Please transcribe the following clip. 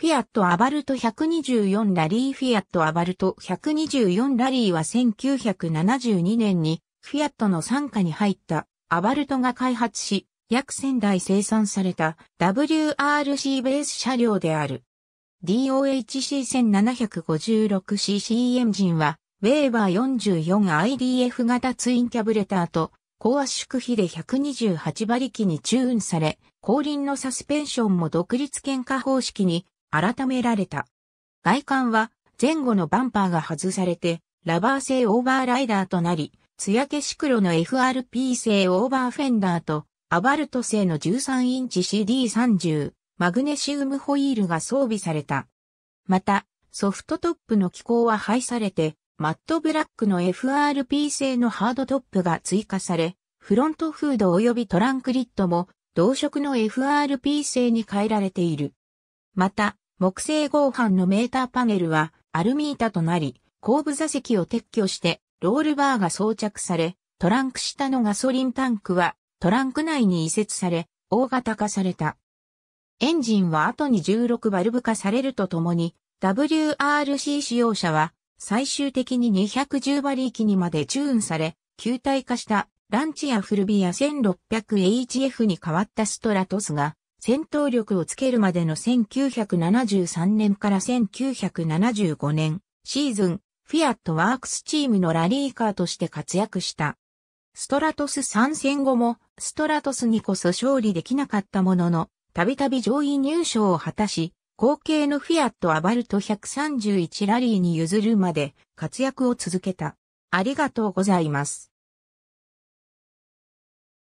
フィアットアバルト124ラリーフィアットアバルト124ラリーは1972年にフィアットの傘下に入ったアバルトが開発し、約1000台生産された WRC ベース車両である。DOHC1756cc エンジンは、ウェーバー 44IDF 型ツインキャブレターと高圧縮比で128馬力にチューンされ、後輪のサスペンションも独立喧嘩方式に改められた。外観は前後のバンパーが外されて、ラバー製オーバーライダーとなり、艶消し黒の FRP 製オーバーフェンダーと、アバルト製の13インチ CD30、マグネシウムホイールが装備された。また、ソフトトップの機構は廃されて、マットブラックの FRP 製のハードトップが追加され、フロントフード及びトランクリットも同色の FRP 製に変えられている。また、木製合板のメーターパネルはアルミ板となり、後部座席を撤去してロールバーが装着され、トランク下のガソリンタンクはトランク内に移設され、大型化された。エンジンは後に16バルブ化されるとともに、WRC 使用者は最終的に210馬力にまでチューンされ、球体化したランチやフルビア 1600HF に変わったストラトスが戦闘力をつけるまでの1973年から1975年シーズン、フィアットワークスチームのラリーカーとして活躍した。ストラトス参戦後も、ストラトスにこそ勝利できなかったものの、たびたび上位入賞を果たし、後継のフィアットアバルト131ラリーに譲るまで活躍を続けた。ありがとうございます。